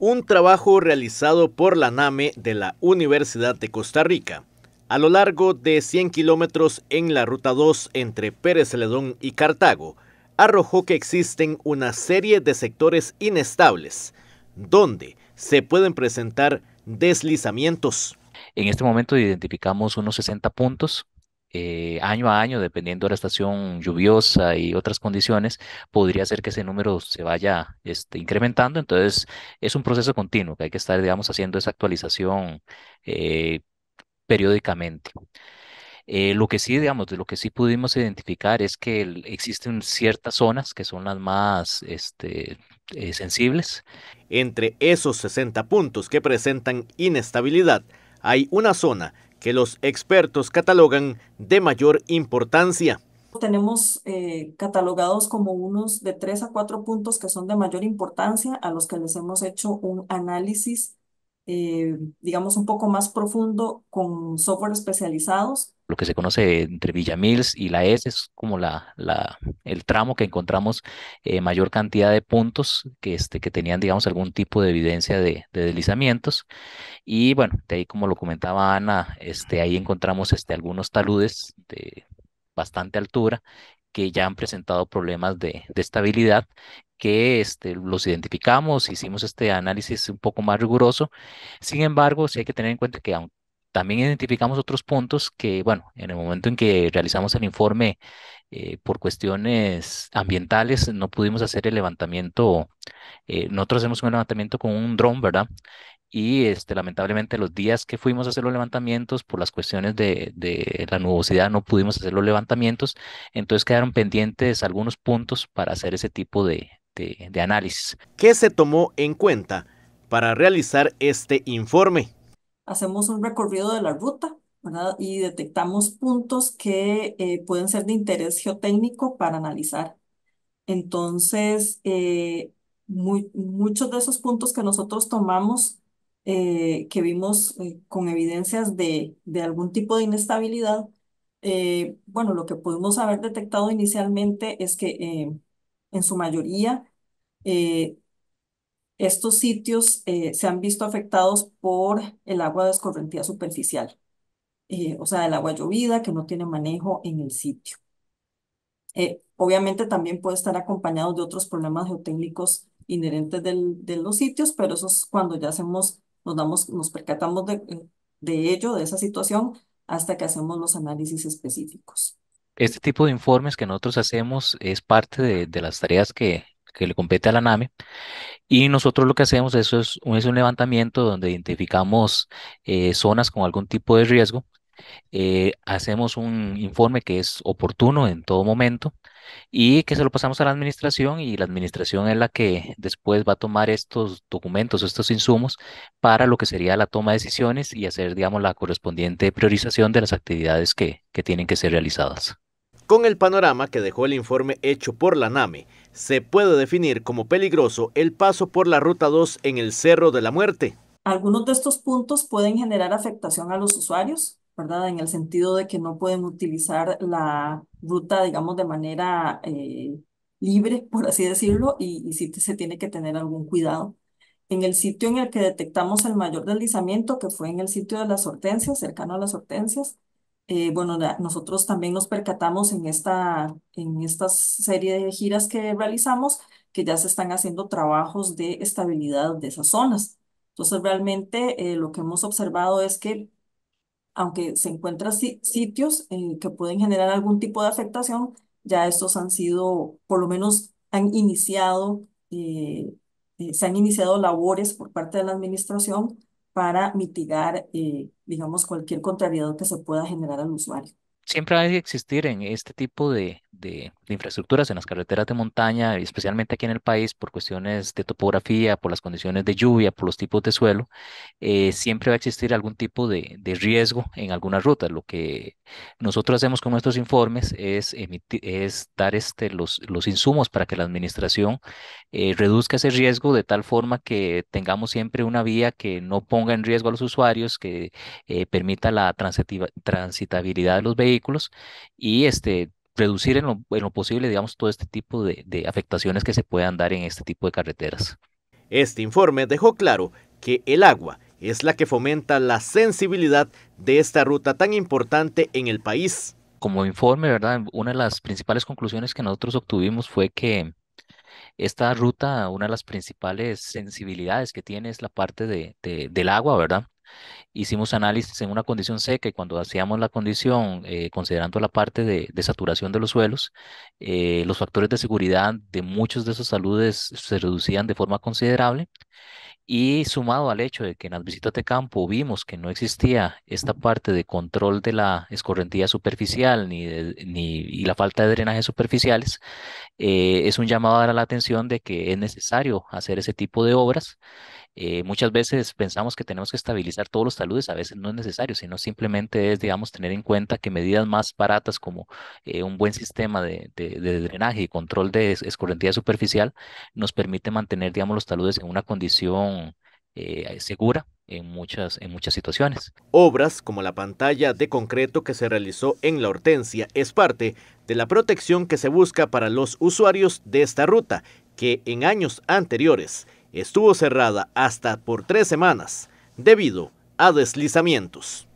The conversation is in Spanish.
un trabajo realizado por la NAME de la Universidad de Costa Rica. A lo largo de 100 kilómetros en la Ruta 2 entre Pérez Ledón y Cartago, arrojó que existen una serie de sectores inestables, donde se pueden presentar deslizamientos. En este momento identificamos unos 60 puntos eh, año a año, dependiendo de la estación lluviosa y otras condiciones, podría ser que ese número se vaya este, incrementando. Entonces, es un proceso continuo que hay que estar, digamos, haciendo esa actualización eh, periódicamente. Eh, lo que sí, digamos, lo que sí pudimos identificar es que existen ciertas zonas que son las más este, sensibles. Entre esos 60 puntos que presentan inestabilidad, hay una zona que los expertos catalogan de mayor importancia. Tenemos eh, catalogados como unos de tres a cuatro puntos que son de mayor importancia, a los que les hemos hecho un análisis, eh, digamos, un poco más profundo con software especializados lo que se conoce entre Villamils y la S es como la, la el tramo que encontramos eh, mayor cantidad de puntos que, este, que tenían, digamos, algún tipo de evidencia de, deslizamientos. Y bueno, de ahí, como lo comentaba Ana, este, ahí encontramos este, algunos taludes de bastante altura que ya han presentado problemas de, de estabilidad que este, los identificamos, hicimos este análisis un poco más riguroso. Sin embargo, sí hay que tener en cuenta que aunque también identificamos otros puntos que, bueno, en el momento en que realizamos el informe eh, por cuestiones ambientales no pudimos hacer el levantamiento. Eh, nosotros hacemos un levantamiento con un dron, ¿verdad? Y este, lamentablemente los días que fuimos a hacer los levantamientos, por las cuestiones de, la nubosidad, no pudimos hacer los levantamientos. Entonces quedaron pendientes algunos puntos para hacer ese tipo de análisis. ¿Qué se tomó en cuenta para realizar este informe? hacemos un recorrido de la ruta y detectamos puntos que eh, pueden ser de interés geotécnico para analizar. Entonces, eh, muchos de esos puntos que nosotros tomamos, eh, que vimos con evidencias de, algún tipo de inestabilidad, bueno, lo que pudimos haber detectado inicialmente es que en su mayoría estos sitios eh, se han visto afectados por el agua de escorrentía superficial, eh, o sea, el agua llovida que no tiene manejo en el sitio. Eh, obviamente también puede estar acompañado de otros problemas geotécnicos inherentes de los sitios, pero eso es cuando ya hacemos, nos, damos, nos percatamos de, ello, de esa situación, hasta que hacemos los análisis específicos. Este tipo de informes que nosotros hacemos es parte de, las tareas que, que le compete a la NAME y nosotros lo que hacemos eso es, un levantamiento donde identificamos eh, zonas con algún tipo de riesgo. Eh, hacemos un informe que es oportuno en todo momento y que se lo pasamos a la administración y la administración es la que después va a tomar estos documentos, estos insumos para lo que sería la toma de decisiones y hacer, digamos, la correspondiente priorización de las actividades que tienen que ser realizadas. Con el panorama que dejó el informe hecho por la NAME, se puede definir como peligroso el paso por la Ruta 2 en el Cerro de la Muerte. Algunos de estos puntos pueden generar afectación a los usuarios, ¿verdad? En el sentido de que no pueden utilizar la ruta, digamos, de manera eh, libre, por así decirlo, y, y sí se tiene que tener algún cuidado. En el sitio en el que detectamos el mayor deslizamiento, que fue en el sitio de las hortensias, cercano a las hortensias, eh, bueno, nosotros también nos percatamos en esta, en serie de giras que realizamos que ya se están haciendo trabajos de estabilidad de esas zonas. Entonces, realmente eh, lo que hemos observado es que aunque se encuentran sitios eh, que pueden generar algún tipo de afectación, ya estos han sido, por lo menos han iniciado, se han iniciado labores por parte de la administración para mitigar, eh, digamos, cualquier contrariedad que se pueda generar al usuario. Siempre hay que existir en este tipo de, de, infraestructuras en las carreteras de montaña, especialmente aquí en el país, por cuestiones de topografía, por las condiciones de lluvia, por los tipos de suelo, eh, siempre va a existir algún tipo de, riesgo en algunas rutas. Lo que nosotros hacemos con nuestros informes es, emitir, dar este, los, los insumos para que la administración eh, reduzca ese riesgo de tal forma que tengamos siempre una vía que no ponga en riesgo a los usuarios, que eh, permita la transitabilidad de los vehículos y este, reducir en lo, en posible, digamos, todo este tipo de, afectaciones que se puedan dar en este tipo de carreteras. Este informe dejó claro que el agua es la que fomenta la sensibilidad de esta ruta tan importante en el país. Como informe, ¿verdad? Una de las principales conclusiones que nosotros obtuvimos fue que esta ruta, una de las principales sensibilidades que tiene es la parte de, del agua, ¿verdad? Hicimos análisis en una condición seca y cuando hacíamos la condición, eh, considerando la parte de, saturación de los suelos, eh, los factores de seguridad de muchos de esos saludes se reducían de forma considerable. Y sumado al hecho de que en las visitas de campo vimos que no existía esta parte de control de la escorrentía superficial ni, ni y la falta de drenajes superficiales, eh, es un llamado a la atención de que es necesario hacer ese tipo de obras eh, muchas veces pensamos que tenemos que estabilizar todos los taludes, a veces no es necesario, sino simplemente es, digamos, tener en cuenta que medidas más baratas como eh, un buen sistema de, drenaje y control de escorrentía superficial nos permite mantener, digamos, los taludes en una condición eh, segura en muchas, en muchas situaciones. Obras como la pantalla de concreto que se realizó en la Hortensia es parte de la protección que se busca para los usuarios de esta ruta, que en años anteriores estuvo cerrada hasta por tres semanas debido a deslizamientos.